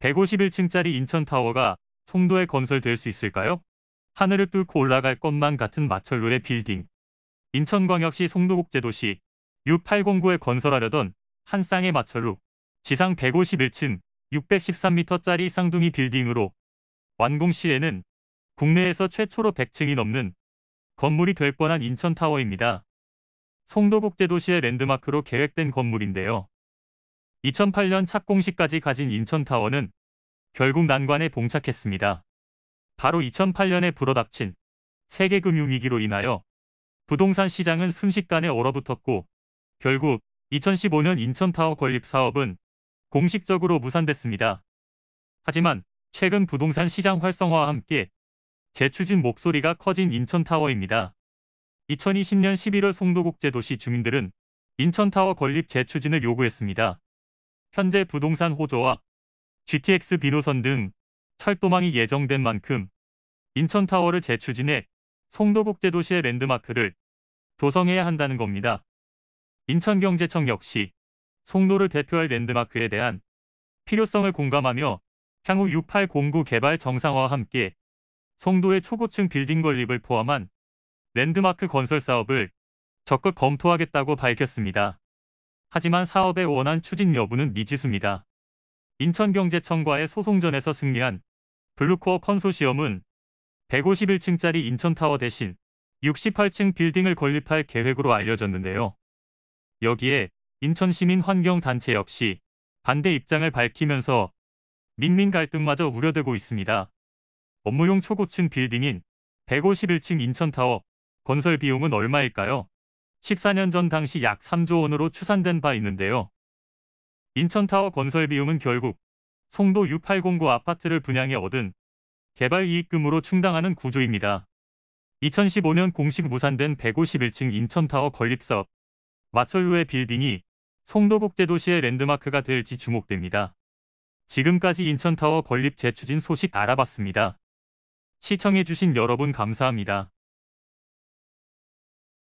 151층짜리 인천타워가 송도에 건설될 수 있을까요? 하늘을 뚫고 올라갈 것만 같은 마철로의 빌딩. 인천광역시 송도국제도시 6 8 0 9에 건설하려던 한 쌍의 마철로 지상 151층 613m짜리 쌍둥이 빌딩으로 완공 시에는 국내에서 최초로 100층이 넘는 건물이 될 뻔한 인천타워입니다. 송도국제도시의 랜드마크로 계획된 건물인데요. 2008년 착공식까지 가진 인천타워는 결국 난관에 봉착했습니다. 바로 2008년에 불어닥친 세계금융위기로 인하여 부동산 시장은 순식간에 얼어붙었고 결국 2015년 인천타워 건립 사업은 공식적으로 무산됐습니다. 하지만 최근 부동산 시장 활성화와 함께 재추진 목소리가 커진 인천타워입니다. 2020년 11월 송도국제도시 주민들은 인천타워 건립 재추진을 요구했습니다. 현재 부동산 호조와 GTX 비노선 등 철도망이 예정된 만큼 인천타워를 재추진해 송도국제도시의 랜드마크를 조성해야 한다는 겁니다. 인천경제청 역시 송도를 대표할 랜드마크에 대한 필요성을 공감하며 향후 6809 개발 정상화와 함께 송도의 초고층 빌딩 건립을 포함한 랜드마크 건설 사업을 적극 검토하겠다고 밝혔습니다. 하지만 사업의 원한 추진 여부는 미지수입니다. 인천경제청과의 소송전에서 승리한 블루코어 컨소시엄은 151층짜리 인천타워 대신 68층 빌딩을 건립할 계획으로 알려졌는데요. 여기에 인천시민환경단체 역시 반대 입장을 밝히면서 민민 갈등마저 우려되고 있습니다. 업무용 초고층 빌딩인 151층 인천타워 건설 비용은 얼마일까요? 14년 전 당시 약 3조 원으로 추산된 바 있는데요. 인천타워 건설 비용은 결국 송도 6809 아파트를 분양해 얻은 개발 이익금으로 충당하는 구조입니다. 2015년 공식 무산된 151층 인천타워 건립사업 마철루의 빌딩이 송도국제도시의 랜드마크가 될지 주목됩니다. 지금까지 인천타워 건립 재추진 소식 알아봤습니다. 시청해주신 여러분 감사합니다.